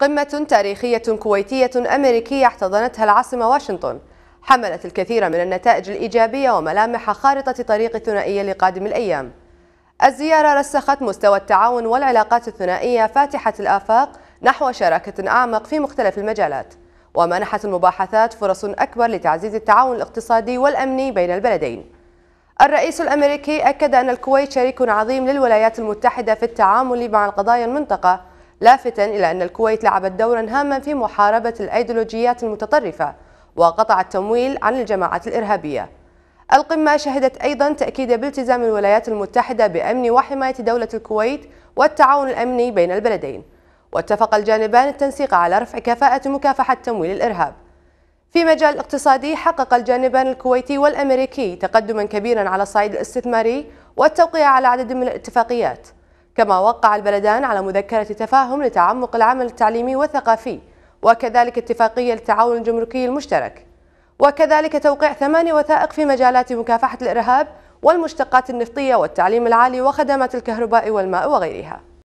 قمة تاريخية كويتية أمريكية احتضنتها العاصمة واشنطن حملت الكثير من النتائج الإيجابية وملامح خارطة طريق الثنائية لقادم الأيام الزيارة رسخت مستوى التعاون والعلاقات الثنائية فاتحة الآفاق نحو شراكة أعمق في مختلف المجالات ومنحت المباحثات فرص أكبر لتعزيز التعاون الاقتصادي والأمني بين البلدين الرئيس الأمريكي أكد أن الكويت شريك عظيم للولايات المتحدة في التعامل مع القضايا المنطقة لافتا إلى أن الكويت لعبت دورا هاما في محاربة الأيديولوجيات المتطرفة وقطع التمويل عن الجماعات الإرهابية القمة شهدت أيضا تأكيدا بالتزام الولايات المتحدة بأمن وحماية دولة الكويت والتعاون الأمني بين البلدين واتفق الجانبان التنسيق على رفع كفاءة مكافحة تمويل الإرهاب في مجال الاقتصادي حقق الجانبان الكويتي والأمريكي تقدما كبيرا على الصعيد الاستثماري والتوقيع على عدد من الاتفاقيات كما وقع البلدان على مذكرة تفاهم لتعمق العمل التعليمي والثقافي وكذلك اتفاقية التعاون الجمركي المشترك وكذلك توقيع ثماني وثائق في مجالات مكافحة الإرهاب والمشتقات النفطية والتعليم العالي وخدمات الكهرباء والماء وغيرها